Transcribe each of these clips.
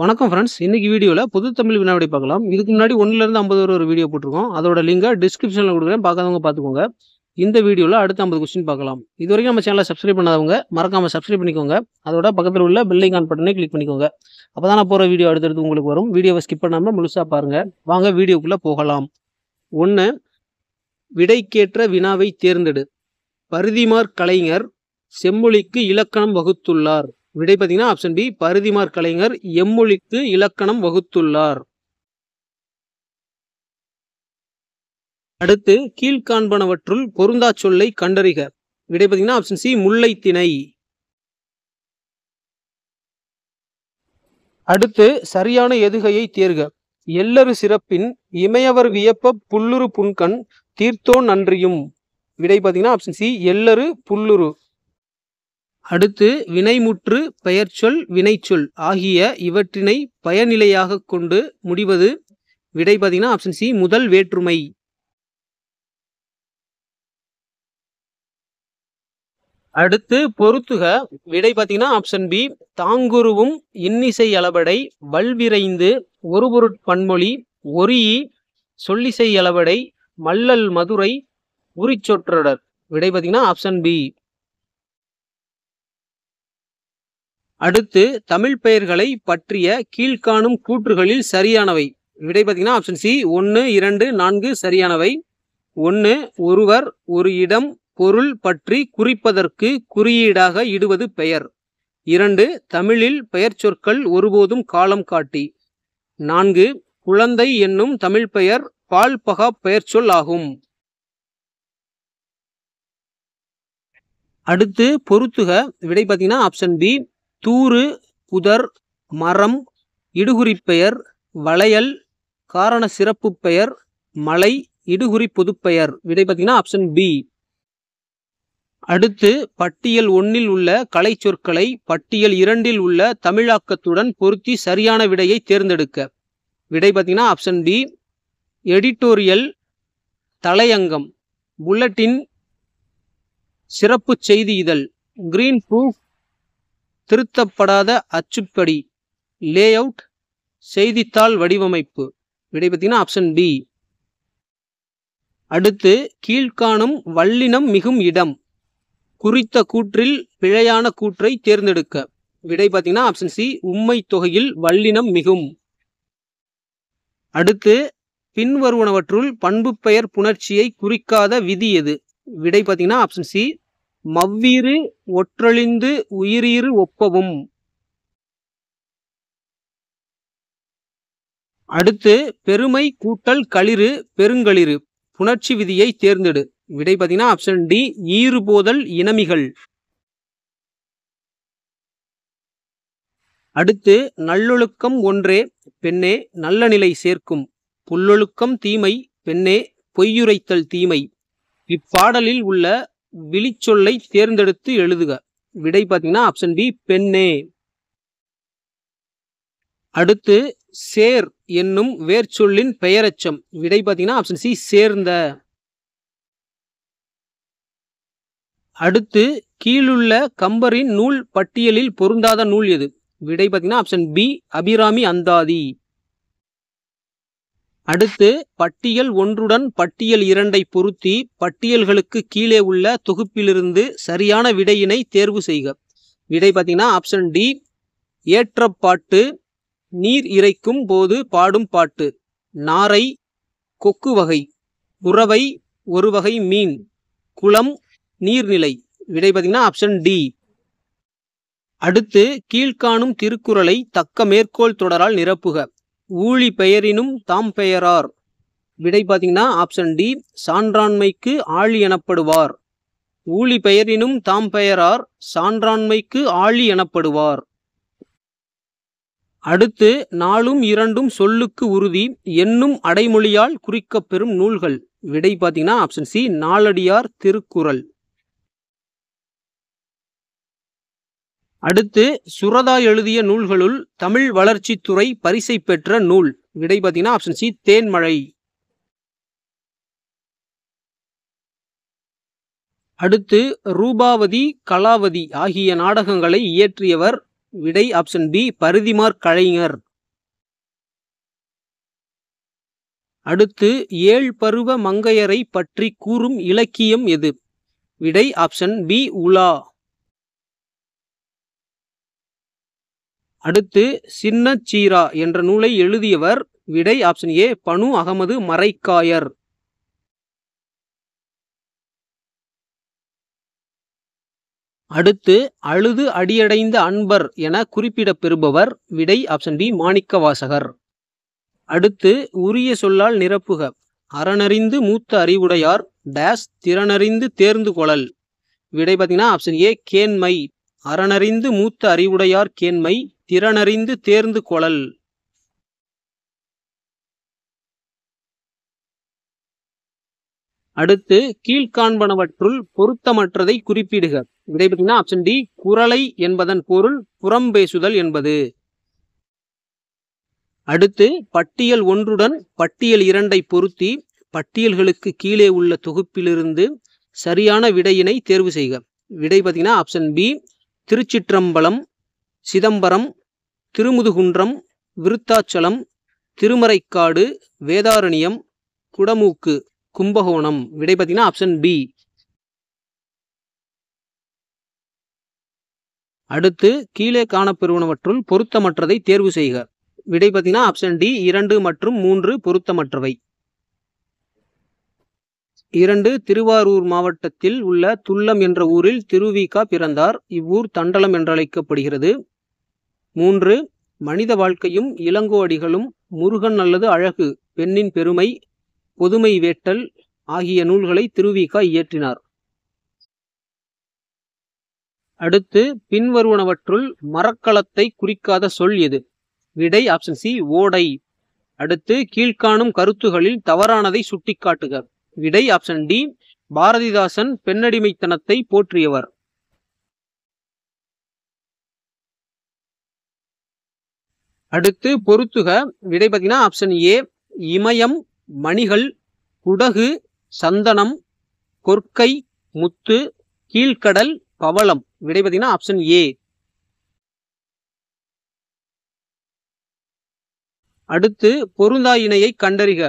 வணக்கம் ஃப்ரெண்ட்ஸ் இன்றைக்கி வீடியோவில் புது தமிழ் வினாவிடை பார்க்கலாம் இதுக்கு முன்னாடி ஒன்றுலேருந்து ஐம்பது வரை ஒரு வீடியோ போட்டிருக்கோம் அதோட லிங்கை டிஸ்கிரிப்ஷனில் கொடுக்குறேன் பார்க்காதவங்க பார்த்துக்கோங்க இந்த வீடியோவில் அடுத்த ஐம்பது கொஸ்டின் பார்க்கலாம் இது வரைக்கும் நம்ம சேனலை சப்ஸ்கிரைப் பண்ணாதவங்க மறக்காமல் சப்ஸ்கிரைப் பண்ணிக்கோங்க அதோட பக்கத்தில் உள்ள பெல்லைக்கான் பட்டனே கிளிக் பண்ணிக்கோங்க அப்போ தான் நான் போகிற வீடியோ அடுத்தடுத்து உங்களுக்கு வரும் வீடியோவை ஸ்கிப் பண்ணாமல் முழுசாக பாருங்கள் வாங்க வீடியோக்குள்ளே போகலாம் ஒன்று விடைக்கேற்ற வினாவை தேர்ந்தெடு பருதிமார் கலைஞர் செம்மொழிக்கு இலக்கணம் வகுத்துள்ளார் விடை பார்த்தீங்கன்னா ஆப்ஷன் பி பருதிமார் கலைஞர் எம்மொழிக்கு இலக்கணம் வகுத்துள்ளார் அடுத்து கீழ்காண்பனவற்றுள் பொருந்தா சொல்லை கண்டறிக விடை பார்த்தீங்கன்னா ஆப்ஷன் சி முல்லைத்திணை அடுத்து சரியான எதுகையை தேர்க எல்லரு சிறப்பின் இமையவர் வியப்ப புல்லுரு புன்கண் தீர்த்தோன் நன்றியும் விடை பார்த்தீங்கன்னா ஆப்ஷன் சி எல்லரு புல்லுரு அடுத்து வினைமுற்று பெயர்ச்சொல் வினைச்சொல் ஆகிய இவற்றினை பயனிலையாக கொண்டு முடிவது விடை பார்த்தீங்கன்னா ஆப்ஷன் சி முதல் வேற்றுமை அடுத்து பொறுத்துக விடை பார்த்தீங்கன்னா ஆப்ஷன் பி தாங்குருவும் இன்னிசை அளபடை வல்விரைந்து ஒரு பொருட்பன்மொழி ஒரியி சொல்லிசை அளபடை மல்லல் மதுரை உரிச்சொற்றொடர் விடை பார்த்தீங்கன்னா ஆப்ஷன் பி அடுத்து தமிழ் பெயர்களை பற்றிய கீழ்காணும் கூற்றுகளில் சரியானவை விடை பார்த்தீங்கன்னா ஆப்ஷன் சி ஒன்று இரண்டு நான்கு சரியானவை ஒன்று ஒருவர் ஒரு இடம் பொருள் பற்றி குறிப்பதற்கு குறியீடாக இடுவது பெயர் இரண்டு தமிழில் பெயர் சொற்கள் ஒருபோதும் காலம் காட்டி நான்கு குழந்தை என்னும் தமிழ் பெயர் பால்பகா பெயர் சொல் ஆகும் அடுத்து பொருத்துக விடை பார்த்தீங்கன்னா ஆப்ஷன் பி தூறு புதர் மரம் இடுகுறிப்பெயர் வளையல் காரண சிறப்பு பெயர் மலை இடுகுறி பொதுப்பெயர் விடை பார்த்தீங்கன்னா ஆப்ஷன் பி அடுத்து பட்டியல் ஒன்னில் உள்ள கலை சொற்களை பட்டியல் இரண்டில் உள்ள தமிழாக்கத்துடன் பொருத்தி சரியான விடையை தேர்ந்தெடுக்க விடை பார்த்தீங்கன்னா ஆப்ஷன் பி எடிட்டோரியல் தலையங்கம் புல்லட்டின் சிறப்பு செய்தி இதழ் கிரீன் ப்ரூஃப் திருத்தப்படாத அச்சுப்படி லே அவுட் செய்தித்தாள் வடிவமைப்பு விடை பார்த்தீங்கன்னா ஆப்ஷன் பி அடுத்து கீழ்காணும் வல்லினம் மிகும் இடம் குறித்த கூற்றில் பிழையான கூற்றை தேர்ந்தெடுக்க விடை பார்த்தீங்கன்னா ஆப்ஷன் சி உண்மை தொகையில் வல்லினம் மிகும் அடுத்து பின்வருவனவற்றுள் பண்பு பெயர் புணர்ச்சியை குறிக்காத விதி எது விடை பார்த்தீங்கன்னா ஆப்ஷன் சி மவ்வீறு ஒற்றொழிந்து உயிரீறு ஒப்பவும் அடுத்து பெருமை கூட்டல் களிறு பெருங்களிறு புணர்ச்சி விதியை தேர்ந்தெடு விடை பார்த்தீங்கன்னா ஆப்ஷன் டி ஈறுபோதல் இனமிகள் அடுத்து நல்லொழுக்கம் ஒன்றே பெண்ணே நல்ல நிலை சேர்க்கும் புல்லொழுக்கம் தீமை பெண்ணே பொய்யுரைத்தல் தீமை இப்பாடலில் உள்ள விழிச்சொல்லை தேர்ந்தெடுத்து எழுதுக விடை பார்த்தீங்கன்னா ஆப்ஷன் பி பெண்ணே அடுத்து சேர் என்னும் வேர்ச்சொல்லின் பெயரச்சம் விடை பார்த்தீங்கன்னா ஆப்ஷன் சி சேர்ந்த அடுத்து கீழுள்ள கம்பரின் நூல் பட்டியலில் பொருந்தாத நூல் எது விடை பார்த்தீங்கன்னா ஆப்ஷன் பி அபிராமி அந்தாதி அடுத்து பட்டியல் ஒன்றுடன் பட்டியல் இரண்டை பொருத்தி பட்டியல்களுக்கு கீழே உள்ள தொகுப்பிலிருந்து சரியான விடையினை தேர்வு செய்க விடை பார்த்தீங்கன்னா ஆப்ஷன் டி ஏற்றப்பாட்டு நீர் இறைக்கும் போது பாடும் பாட்டு நாரை கொக்கு வகை உறவை ஒரு வகை மீன் குளம் நீர்நிலை விடை பார்த்தீங்கன்னா ஆப்ஷன் டி அடுத்து கீழ்காணும் திருக்குறளை தக்க மேற்கோள் தொடரால் நிரப்புக ஊழி பெயரினும் தாம் பெயரார் விடை பார்த்தீங்கன்னா ஆப்ஷன் டி சான்றாண்மைக்கு ஆழி எனப்படுவார் ஊழி பெயரினும் தாம் பெயரார் சான்றாண்மைக்கு ஆழி எனப்படுவார் அடுத்து நாளும் இரண்டும் சொல்லுக்கு உறுதி என்னும் அடைமொழியால் குறிக்கப்பெறும் நூல்கள் விடை பார்த்தீங்கன்னா ஆப்ஷன் சி நாளடியார் திருக்குறள் அடுத்து சுரதா எழுதிய நூல்களுள் தமிழ் வளர்ச்சித்துறை பரிசை பெற்ற நூல் விடை பார்த்தீங்கன்னா ஆப்ஷன் சி தேன்மழை அடுத்து ரூபாவதி கலாவதி ஆகிய நாடகங்களை இயற்றியவர் விடை ஆப்ஷன் பி பருதிமார் கலைஞர் அடுத்து ஏழ் பருவ மங்கையரை பற்றி கூறும் இலக்கியம் எது விடை ஆப்ஷன் பி உலா அடுத்து சின்ன சீரா என்ற நூலை எழுதியவர் விடை ஆப்ஷன் ஏ பனு அகமது மறைக்காயர் அடுத்து அழுது அடியடைந்த அன்பர் என குறிப்பிடப்பெறுபவர் விடை ஆப்ஷன் பி மாணிக்கவாசகர் அடுத்து உரிய சொல்லால் நிரப்புக அறநறிந்து மூத்த அறிவுடையார் டேஸ் திறனறிந்து தேர்ந்து கொளல் விடை பார்த்தீங்கன்னா ஆப்ஷன் ஏ கேண்மை அறநறிந்து மூத்த அறிவுடையார் கேண்மை திறனறிந்து தேர்ந்து கொளல் அடுத்து கீழ்காண்பனவற்றுள் பொருத்தமற்றதை குறிப்பிடுக இதை பார்த்தீங்கன்னா ஆப்ஷன் டி குரலை என்பதன் பொருள் புறம் பேசுதல் என்பது அடுத்து பட்டியல் ஒன்றுடன் பட்டியல் இரண்டை பொருத்தி பட்டியல்களுக்கு கீழே உள்ள தொகுப்பிலிருந்து சரியான விடையினை தேர்வு செய்க விடை பார்த்தீங்கன்னா ஆப்ஷன் பி திருச்சிற்றம்பலம் சிதம்பரம் திருமுதுகுன்றம் விருத்தாச்சலம் திருமறைக்காடு வேதாரண்யம் குடமூக்கு கும்பகோணம் விடை பார்த்தீங்கன்னா ஆப்ஷன் பி அடுத்து கீழே காணப்பெறுவனவற்றுள் பொருத்தமற்றதை தேர்வு செய்க விடை பார்த்தீங்கன்னா ஆப்ஷன் டி இரண்டு மற்றும் மூன்று பொருத்தமற்றவை இரண்டு திருவாரூர் மாவட்டத்தில் உள்ள துள்ளம் என்ற ஊரில் திருவிகா பிறந்தார் இவ்வூர் தண்டலம் என்றழைக்கப்படுகிறது மூன்று மனித வாழ்க்கையும் இளங்கோடிகளும் முருகன் அல்லது அழகு பெண்ணின் பெருமை பொதுமை வேட்டல் ஆகிய நூல்களை திருவிக இயற்றினார் அடுத்து பின்வருவனவற்றுள் மரக்கலத்தை குறிக்காத சொல் எது விடை ஆப்ஷன் சி ஓடை அடுத்து கீழ்காணும் கருத்துகளில் தவறானதை சுட்டிக்காட்டுக விடை ஆப்ஷன் டி பாரதிதாசன் பெண்ணடிமைத்தனத்தை போற்றியவர் அடுத்து பொருத்துக விடை பார்த்தீங்கன்னா ஆப்ஷன் ஏ இமயம் மணிகள் குடகு சந்தனம் கொற்கை முத்து கீழ்கடல் பவளம் விடை பார்த்தீங்கன்னா ஆப்ஷன் ஏ அடுத்து பொருந்தா இணையை கண்டறிக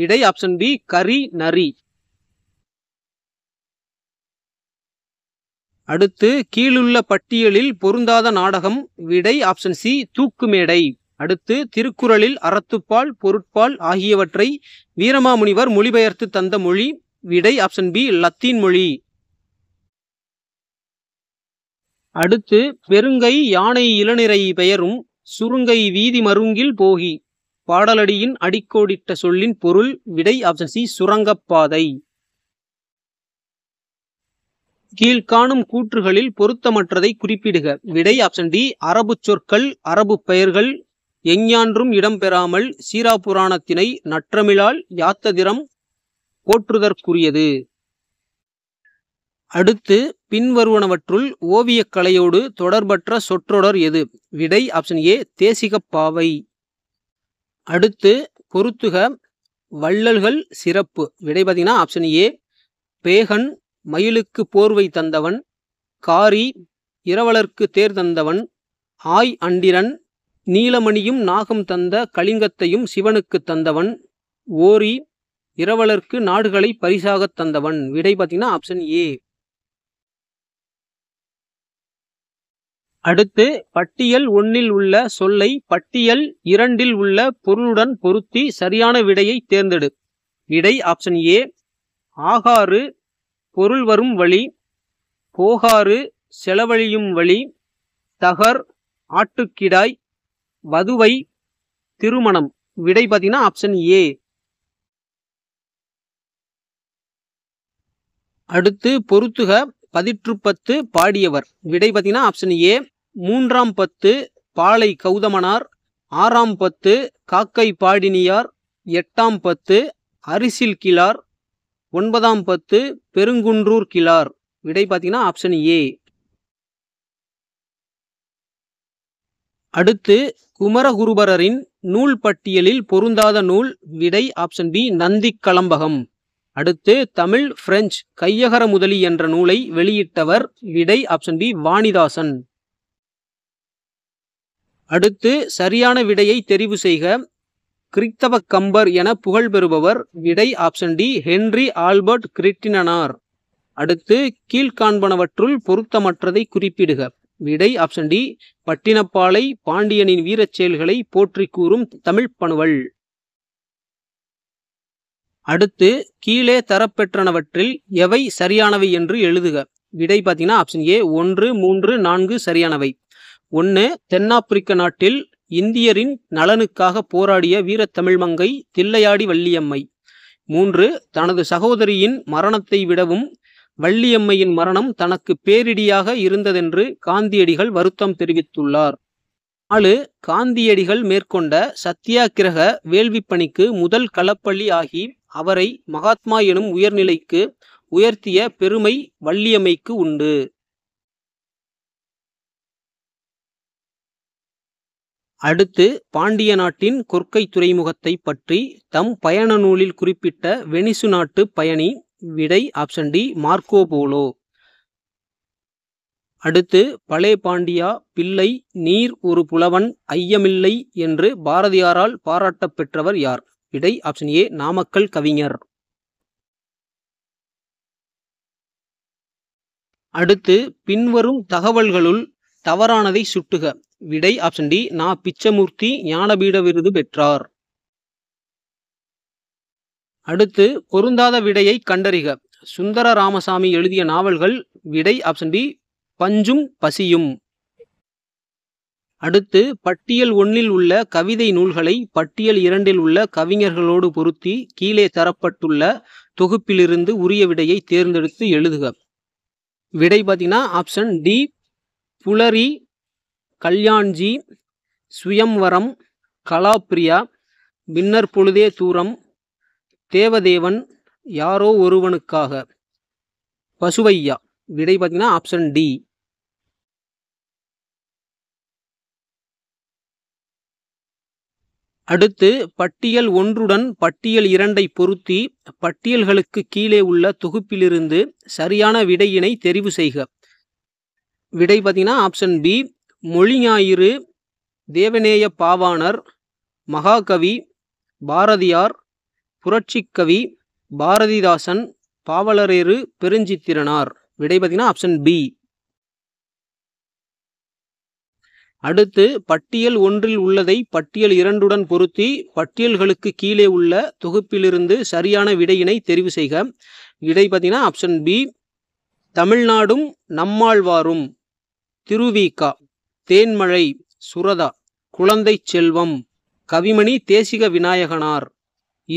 விடை ஆப்ஷன் பி கரி நரி அடுத்து கீழுள்ள பட்டியலில் பொருந்தாத நாடகம் விடை ஆப்ஷன் சி தூக்குமேடை அடுத்து திருக்குறளில் அறத்துப்பால் பொருட்பால் ஆகியவற்றை வீரமாமுனிவர் மொழிபெயர்த்து தந்த மொழி விடை ஆப்ஷன் பி லத்தீன் மொழி அடுத்து பெருங்கை யானை இளநிறை பெயரும் சுருங்கை வீதி மருங்கில் போகி பாடலடியின் அடிக்கோடிட்ட சொல்லின் பொருள் விடை ஆப்ஷன் சி சுரங்கப்பாதை கீழ்காணும் கூற்றுகளில் பொருத்தமற்றதை குறிப்பிடுக விடை ஆப்ஷன் டி அரபு சொற்கள் அரபு பெயர்கள் எஞ்ஞான்றும் இடம்பெறாமல் சீராபுராணத்தினை நற்றமிழால் யாத்ததிரம் போற்றுதற்குரியது அடுத்து பின்வருவனவற்றுள் ஓவியக் கலையோடு தொடர்பற்ற சொற்றொடர் எது விடை ஆப்ஷன் ஏ தேசிகப்பாவை அடுத்து பொருத்துக வள்ளல்கள் சிறப்பு விடை பார்த்தீங்கன்னா ஆப்ஷன் ஏ பேகன் மயிலுக்கு போர்வை தந்தவன் காரி இரவலர்க்கு தேர் தந்தவன் ஆய் அண்டிரன் நீலமணியும் நாகம் தந்த கலிங்கத்தையும் சிவனுக்கு தந்தவன் ஓரி இரவலர்க்கு நாடுகளை பரிசாக தந்தவன் விடை பார்த்தீங்கன்னா ஆப்ஷன் ஏ அடுத்து பட்டியல் ஒன்னில் உள்ள சொல்லை பட்டியல் இரண்டில் உள்ள பொருளுடன் பொருத்தி சரியான விடையை தேர்ந்தெடு விடை ஆப்ஷன் ஏ ஆகாறு பொருள் வரும் வழி போகாறு செலவழியும் வழி தகர் ஆட்டுக்கிடாய் வதுவை திருமணம் விடை பார்த்தீங்கன்னா ஆப்ஷன் ஏ அடுத்து பொருத்துக பதிற்று பத்து பாடியவர் விடை பார்த்தீங்கன்னா ஆப்ஷன் ஏ மூன்றாம் பத்து பாலை கௌதமனார் ஆறாம் பத்து காக்கை பாடினியார் எட்டாம் பத்து அரிசில் கிளார் ஒன்பதாம் பத்து பெருங்குன்றூர் கிளார் விடை பார்த்தீங்கன்னா ஆப்ஷன் ஏ அடுத்து குமரகுருபரரின் நூல் பட்டியலில் பொருந்தாத நூல் விடை ஆப்ஷன் பி நந்தி களம்பகம் அடுத்து தமிழ் பிரெஞ்சு கையகர முதலி என்ற நூலை வெளியிட்டவர் விடை ஆப்ஷன் பி வாணிதாசன் அடுத்து சரியான விடையை தெரிவு செய்க கிறித்தவ கம்பர் என புகழ் பெறுபவர் விடை option D Henry Albert Krittinar அடுத்து கீழ்காண்பனவற்றுள் பொருத்தமற்றதை குறிப்பிடுக விடை ஆப்ஷன் டி பட்டினப்பாலை பாண்டியனின் வீரச் செயல்களை போற்றி கூறும் தமிழ் பணுவல் அடுத்து கீழே தரப்பெற்றனவற்றில் எவை சரியானவை என்று எழுதுக விடை பார்த்தீங்கன்னா ஆப்ஷன் ஏ ஒன்று மூன்று நான்கு சரியானவை ஒன்று தென்னாப்பிரிக்க நாட்டில் இந்தியரின் நலனுக்காக போராடிய வீரத்தமிழ் மங்கை தில்லையாடி வள்ளியம்மை மூன்று தனது சகோதரியின் மரணத்தை விடவும் வள்ளியம்மையின் மரணம் தனக்கு பேரிடியாக இருந்ததென்று காந்தியடிகள் வருத்தம் தெரிவித்துள்ளார் நாலு காந்தியடிகள் மேற்கொண்ட சத்தியாகிரக வேள்வி பணிக்கு முதல் களப்பள்ளி ஆகி அவரை மகாத்மா எனும் உயர்நிலைக்கு உயர்த்திய பெருமை வள்ளியம்மைக்கு உண்டு அடுத்து பாண்டிய நாட்டின் கொற்கை துறைமுகத்தை பற்றி தம் பயண நூலில் குறிப்பிட்ட வெனிசு நாட்டு பயணி விடை ஆப்ஷன் டி மார்க்கோ போலோ அடுத்து பழைய பாண்டியா பிள்ளை நீர் ஒரு புலவன் ஐயமில்லை என்று பாரதியாரால் பாராட்ட பெற்றவர் யார் விடை ஆப்ஷன் ஏ நாமக்கல் கவிஞர் அடுத்து பின்வரும் தகவல்களுள் தவறானதை சுட்டுக விடை ஆப்ஷன் டி நா பிச்சமூர்த்தி ஞானபீட விருது பெற்றார் அடுத்து பொருந்தாத விடையை கண்டறிக சுந்தர ராமசாமி எழுதிய நாவல்கள் விடை ஆப்ஷன் பி பஞ்சும் பசியும் அடுத்து பட்டியல் ஒன்றில் உள்ள கவிதை நூல்களை பட்டியல் இரண்டில் உள்ள கவிஞர்களோடு பொருத்தி கீழே தரப்பட்டுள்ள தொகுப்பிலிருந்து உரிய விடையை தேர்ந்தெடுத்து எழுதுக விடை பார்த்தீங்கன்னா ஆப்ஷன் டி புலரி கல்யாண்ஜி சுயம்வரம் கலாப்ரியா பின்னர் பொழுதே தூரம் தேவதேவன் யாரோ ஒருவனுக்காக பசுவையா விடை பார்த்தீங்கன்னா ஆப்ஷன் டி அடுத்து பட்டியல் ஒன்றுடன் பட்டியல் இரண்டை பொருத்தி பட்டியல்களுக்கு கீழே உள்ள தொகுப்பிலிருந்து சரியான விடையினை தெரிவு செய்க விடை பார்த்தீங்கன்னா ஆப்ஷன் பி மொழி ஞாயிறு தேவநேய பாவாணர் மகாகவி பாரதியார் புரட்சிக்கவி பாரதிதாசன் பாவலரேறு பெருஞ்சித்திரனார் விடை பார்த்தீங்கன்னா ஆப்ஷன் பி அடுத்து பட்டியல் ஒன்றில் உள்ளதை பட்டியல் இரண்டுடன் பொருத்தி பட்டியல்களுக்கு கீழே உள்ள தொகுப்பிலிருந்து சரியான விடையினை தெரிவு செய்க விடை பார்த்தீங்கன்னா ஆப்ஷன் பி தமிழ்நாடும் நம்மாழ்வாரும் திருவிகா தேன்மழை சுரதா குழந்தை செல்வம் கவிமணி தேசிக விநாயகனார்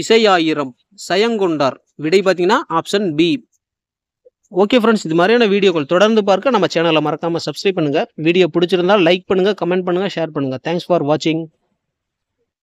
இசையாயிரம் சயங்கொண்டார் விடை பார்த்தீங்கன்னா ஆப்ஷன் பி ஓகே ஃப்ரெண்ட்ஸ் இது மாதிரியான வீடியோக்கள் தொடர்ந்து பார்க்க நம்ம சேனலை மறக்காமல் சப்ஸ்கிரைப் பண்ணுங்கள் வீடியோ பிடிச்சிருந்தால் லைக் பண்ணுங்கள் கமெண்ட் பண்ணுங்கள் ஷேர் பண்ணுங்கள் தேங்க்ஸ் ஃபார் வாட்சிங்